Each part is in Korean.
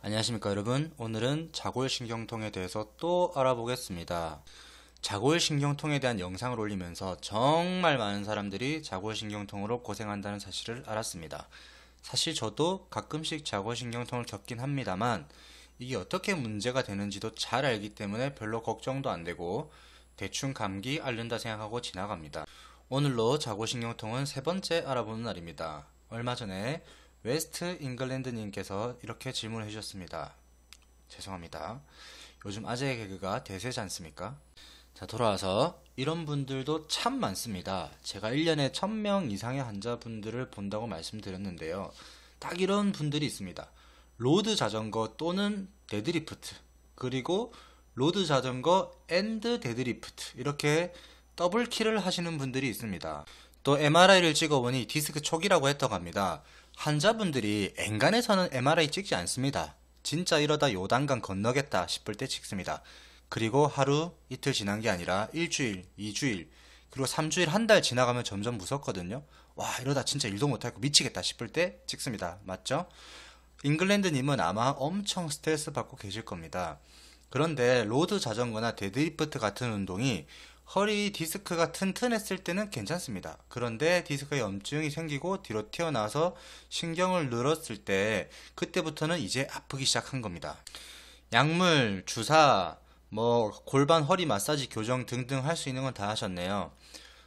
안녕하십니까 여러분 오늘은 자골신경통에 대해서 또 알아보겠습니다 자골신경통에 대한 영상을 올리면서 정말 많은 사람들이 자골신경통으로 고생한다는 사실을 알았습니다 사실 저도 가끔씩 자골신경통을 겪긴 합니다만 이게 어떻게 문제가 되는지도 잘 알기 때문에 별로 걱정도 안되고 대충 감기 앓는다 생각하고 지나갑니다 오늘로 자골신경통은 세 번째 알아보는 날입니다 얼마 전에 웨스트 잉글랜드님께서 이렇게 질문해 을 주셨습니다. 죄송합니다. 요즘 아재 개그가 대세지 않습니까? 자, 돌아와서 이런 분들도 참 많습니다. 제가 1년에 1000명 이상의 환자분들을 본다고 말씀드렸는데요. 딱 이런 분들이 있습니다. 로드 자전거 또는 데드리프트, 그리고 로드 자전거 앤드 데드리프트, 이렇게 더블키를 하시는 분들이 있습니다. 또 MRI를 찍어보니 디스크 초기라고 했다고 합니다. 환자분들이 엔간해서는 MRI 찍지 않습니다. 진짜 이러다 요단강 건너겠다 싶을 때 찍습니다. 그리고 하루 이틀 지난 게 아니라 일주일, 이주일, 그리고 삼주일 한 달 지나가면 점점 무섭거든요. 와 이러다 진짜 일도 못하고 미치겠다 싶을 때 찍습니다. 맞죠? 잉글랜드님은 아마 엄청 스트레스 받고 계실 겁니다. 그런데 로드 자전거나 데드리프트 같은 운동이 허리 디스크가 튼튼했을 때는 괜찮습니다. 그런데 디스크에 염증이 생기고 뒤로 튀어나와서 신경을 늘었을 때 그때부터는 이제 아프기 시작한 겁니다. 약물, 주사, 뭐 골반 허리 마사지 교정 등등 할 수 있는 건 다 하셨네요.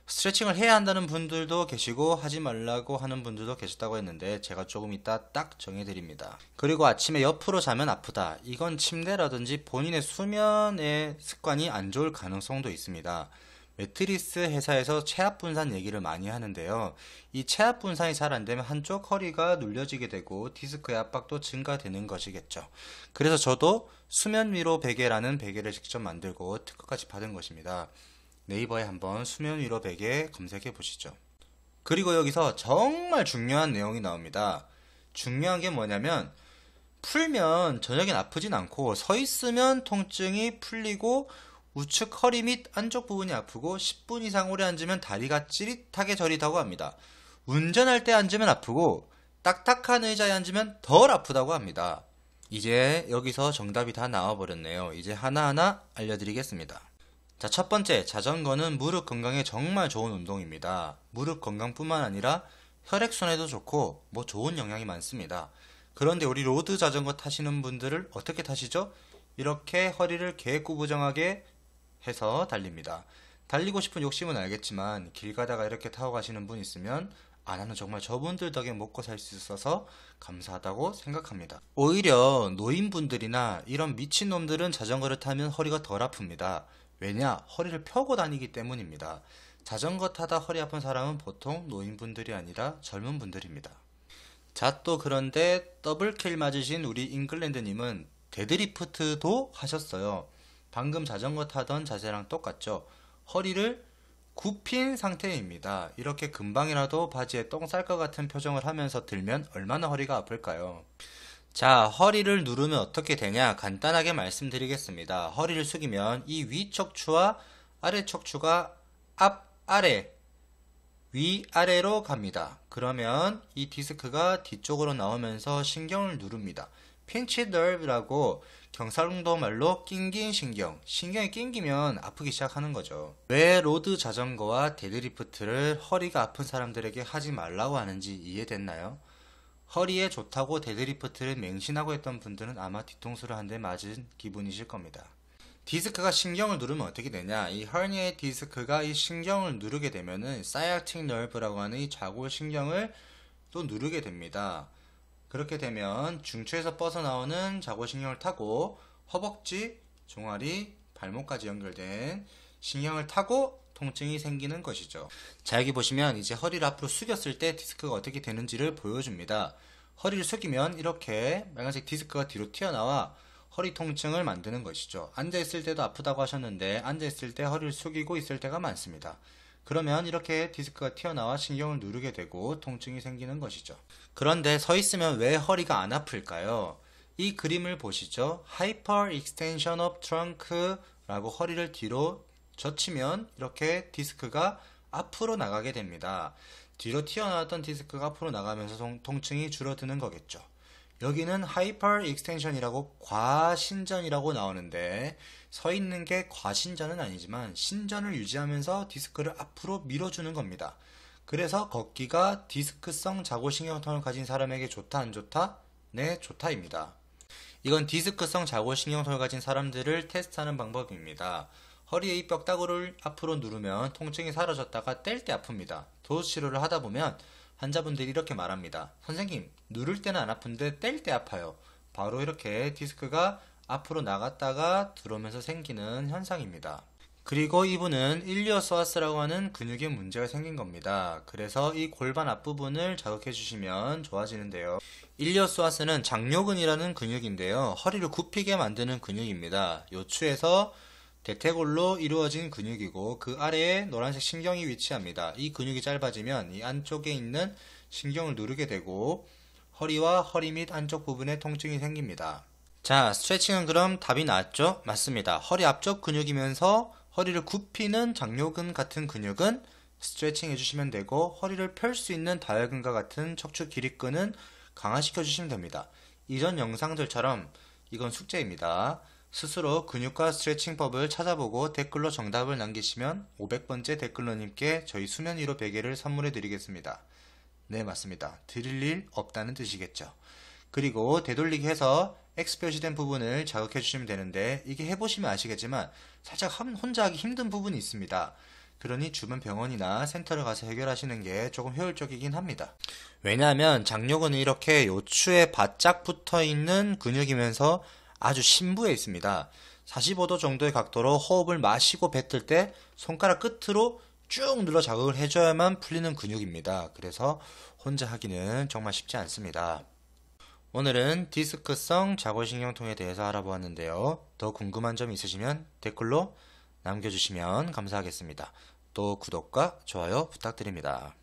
스트레칭을 해야 한다는 분들도 계시고 하지 말라고 하는 분들도 계셨다고 했는데 제가 조금 이따 딱 정해드립니다. 그리고 아침에 옆으로 자면 아프다. 이건 침대라든지 본인의 수면의 습관이 안 좋을 가능성도 있습니다. 매트리스 회사에서 체압 분산 얘기를 많이 하는데요. 이 체압 분산이 잘 안 되면 한쪽 허리가 눌려지게 되고 디스크의 압박도 증가되는 것이겠죠. 그래서 저도 수면 위로 베개라는 베개를 직접 만들고 특허까지 받은 것입니다. 네이버에 한번 수면 위로 베개 검색해 보시죠. 그리고 여기서 정말 중요한 내용이 나옵니다. 중요한 게 뭐냐면 풀면 저녁엔 아프진 않고 서 있으면 통증이 풀리고 우측 허리 및 안쪽 부분이 아프고 10분 이상 오래 앉으면 다리가 찌릿하게 저리다고 합니다. 운전할 때 앉으면 아프고 딱딱한 의자에 앉으면 덜 아프다고 합니다. 이제 여기서 정답이 다 나와버렸네요. 이제 하나하나 알려드리겠습니다. 자, 첫 번째, 자전거는 무릎 건강에 정말 좋은 운동입니다. 무릎 건강뿐만 아니라 혈액순환에도 좋고, 뭐 좋은 영향이 많습니다. 그런데 우리 로드 자전거 타시는 분들을 어떻게 타시죠? 이렇게 허리를 개구부정하게 해서 달립니다. 달리고 싶은 욕심은 알겠지만, 길 가다가 이렇게 타고 가시는 분 있으면, 아, 나는 정말 저분들 덕에 먹고 살 수 있어서 감사하다고 생각합니다. 오히려 노인분들이나 이런 미친놈들은 자전거를 타면 허리가 덜 아픕니다. 왜냐? 허리를 펴고 다니기 때문입니다. 자전거 타다 허리 아픈 사람은 보통 노인분들이 아니라 젊은 분들입니다. 자 또 그런데 더블킬 맞으신 우리 잉글랜드님은 데드리프트도 하셨어요. 방금 자전거 타던 자세랑 똑같죠. 허리를 굽힌 상태입니다. 이렇게 금방이라도 바지에 똥 쌀 것 같은 표정을 하면서 들면 얼마나 허리가 아플까요? 자, 허리를 누르면 어떻게 되냐? 간단하게 말씀드리겠습니다. 허리를 숙이면 이 위 척추와 아래 척추가 앞, 아래, 위, 아래로 갑니다. 그러면 이 디스크가 뒤쪽으로 나오면서 신경을 누릅니다. 핀치 널브라고 경상도 사 말로 낑긴 신경, 신경이 낑기면 아프기 시작하는 거죠. 왜 로드 자전거와 데드리프트를 허리가 아픈 사람들에게 하지 말라고 하는지 이해됐나요? 허리에 좋다고 데드리프트를 맹신하고 했던 분들은 아마 뒤통수를 한 대 맞은 기분이실 겁니다. 디스크가 신경을 누르면 어떻게 되냐? 이허니의 디스크가 이 신경을 누르게 되면은 사이아틱 널브라고 하는 이 좌골 신경을 또 누르게 됩니다. 그렇게 되면 중추에서 뻗어나오는 좌골 신경을 타고 허벅지, 종아리, 발목까지 연결된 신경을 타고 통증이 생기는 것이죠. 자 여기 보시면 이제 허리를 앞으로 숙였을 때 디스크가 어떻게 되는지를 보여줍니다. 허리를 숙이면 이렇게 빨간색 디스크가 뒤로 튀어나와 허리 통증을 만드는 것이죠. 앉아있을 때도 아프다고 하셨는데 앉아있을 때 허리를 숙이고 있을 때가 많습니다. 그러면 이렇게 디스크가 튀어나와 신경을 누르게 되고 통증이 생기는 것이죠. 그런데 서 있으면 왜 허리가 안 아플까요? 이 그림을 보시죠. Hyper extension of trunk 라고 허리를 뒤로 젖히면 이렇게 디스크가 앞으로 나가게 됩니다. 뒤로 튀어나왔던 디스크가 앞으로 나가면서 통증이 줄어드는 거겠죠. 여기는 하이퍼 익스텐션이라고 과신전이라고 나오는데 서 있는 게 과신전은 아니지만 신전을 유지하면서 디스크를 앞으로 밀어주는 겁니다. 그래서 걷기가 디스크성 자고신경통을 가진 사람에게 좋다 안 좋다? 네, 좋다입니다. 이건 디스크성 자고신경통을 가진 사람들을 테스트하는 방법입니다. 허리의 뼈다구를 앞으로 누르면 통증이 사라졌다가 뗄 때 아픕니다. 도수 치료를 하다 보면 환자분들이 이렇게 말합니다. 선생님, 누를 때는 안 아픈데 뗄 때 아파요. 바로 이렇게 디스크가 앞으로 나갔다가 들어오면서 생기는 현상입니다. 그리고 이분은 일리어스와스라고 하는 근육에 문제가 생긴 겁니다. 그래서 이 골반 앞부분을 자극해 주시면 좋아지는데요. 일리어스와스는 장요근이라는 근육인데요. 허리를 굽히게 만드는 근육입니다. 요추에서 대퇴골로 이루어진 근육이고 그 아래에 노란색 신경이 위치합니다. 이 근육이 짧아지면 이 안쪽에 있는 신경을 누르게 되고 허리와 허리 및 안쪽 부분에 통증이 생깁니다. 자, 스트레칭은 그럼 답이 나왔죠? 맞습니다. 허리 앞쪽 근육이면서 허리를 굽히는 장요근 같은 근육은 스트레칭 해주시면 되고 허리를 펼 수 있는 다혈근과 같은 척추 기립근은 강화시켜 주시면 됩니다. 이전 영상들처럼 이건 숙제입니다. 스스로 근육과 스트레칭법을 찾아보고 댓글로 정답을 남기시면 500번째 댓글러님께 저희 수면 위로 베개를 선물해 드리겠습니다. 네, 맞습니다. 드릴 일 없다는 뜻이겠죠. 그리고 되돌리기 해서 X 표시된 부분을 자극해 주시면 되는데 이게 해보시면 아시겠지만 살짝 혼자 하기 힘든 부분이 있습니다. 그러니 주변 병원이나 센터를 가서 해결하시는 게 조금 효율적이긴 합니다. 왜냐하면 장력은 이렇게 요추에 바짝 붙어 있는 근육이면서 아주 신부에 있습니다. 45도 정도의 각도로 호흡을 마시고 뱉을 때 손가락 끝으로 쭉 눌러 자극을 해줘야만 풀리는 근육입니다. 그래서 혼자 하기는 정말 쉽지 않습니다. 오늘은 디스크성 자골신경통에 대해서 알아보았는데요. 더 궁금한 점 있으시면 댓글로 남겨주시면 감사하겠습니다. 또 구독과 좋아요 부탁드립니다.